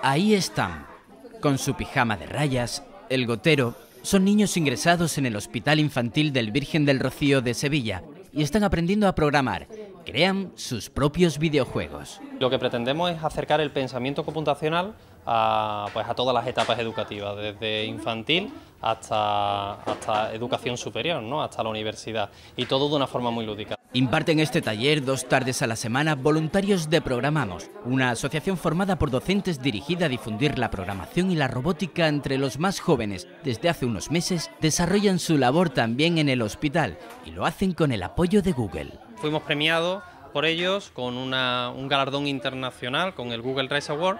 Ahí están, con su pijama de rayas, el gotero, son niños ingresados en el Hospital Infantil del Virgen del Rocío de Sevilla y están aprendiendo a programar. Crean sus propios videojuegos. Lo que pretendemos es acercar el pensamiento computacional a, pues, a todas las etapas educativas, desde infantil hasta, hasta educación superior, ¿no? hasta la universidad, y todo de una forma muy lúdica. Imparten este taller dos tardes a la semana voluntarios de Programamos, una asociación formada por docentes dirigida a difundir la programación y la robótica entre los más jóvenes. Desde hace unos meses desarrollan su labor también en el hospital y lo hacen con el apoyo de Google. Fuimos premiados por ellos con un galardón internacional, con el Google Rise Award,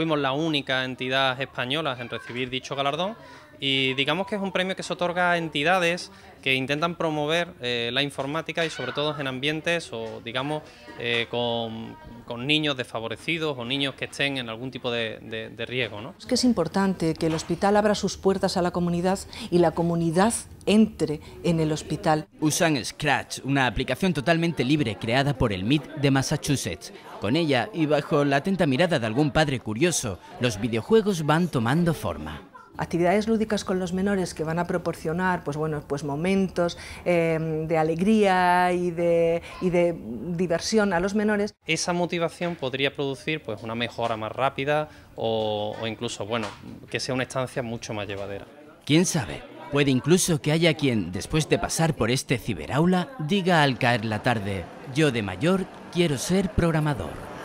fuimos la única entidad española en recibir dicho galardón y digamos que es un premio que se otorga a entidades que intentan promover eh, la informática y sobre todo en ambientes o digamos eh, con, niños desfavorecidos o niños que estén en algún tipo de, de, riesgo. Es que es importante que el hospital abra sus puertas a la comunidad y la comunidad entre en el hospital. Usan Scratch, una aplicación totalmente libre creada por el MIT de Massachusetts. Con ella y bajo la atenta mirada de algún padre curioso, los videojuegos van tomando forma actividades lúdicas con los menores que van a proporcionar pues bueno, pues momentos em, de alegría y de, diversión a los menores. Esa motivación podría producir pues, una mejora más rápida o, incluso bueno, que sea una estancia mucho más llevadera. ¿Quién sabe? Puede incluso que haya quien, después de pasar por este ciberaula, diga al caer la tarde, yo de mayor quiero ser programador.